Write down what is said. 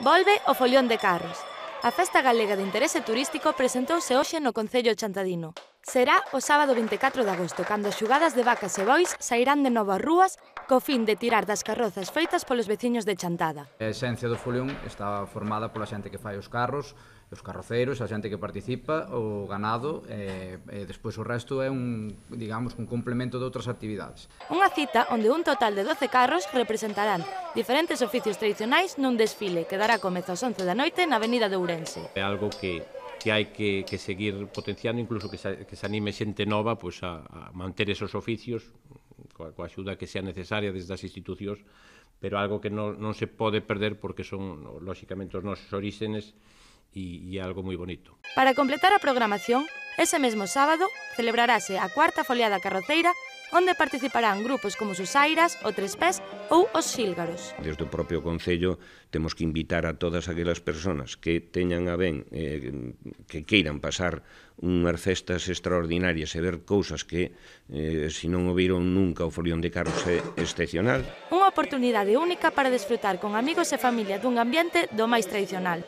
Volve o Folión de Carros. A Festa Galega de Interese Turístico presentouse hoxe no Concello Chantadino. Será o sábado 24 de agosto, cando as xugadas de vacas e bois sairán de novo ás rúas co fin de tirar das carrozas feitas polos veciños de Chantada. A esencia do folión está formada pola xente que fai os carros, os carroceiros, a xente que participa, o ganado, e, e despois o resto é un, digamos, un complemento de outras actividades. Unha cita onde un total de 12 carros representarán diferentes oficios tradicionais nun desfile que dará comezo ás 11 da noite na Avenida de Ourense. É algo que que hai que, que seguir potenciando, incluso que se, que se anime xente nova pois, a, a manter esos oficios coa, coa axuda que sea necesaria desde as institucións, pero algo que non, non se pode perder porque son, lóxicamente, os nosos orígenes e, e algo moi bonito. Para completar a programación, ese mesmo sábado celebrarase a cuarta foliada carroceira onde participarán grupos como os Susairas, o Tres Pés ou os Xílgaros. Desde o propio Concello temos que invitar a todas aquelas persoas que teñan a ben, eh, que queiran pasar unhas festas extraordinarias e ver cousas que, eh, se non o viron nunca o Folión de Carros é excepcional. Unha oportunidade única para desfrutar con amigos e familia dun ambiente do máis tradicional.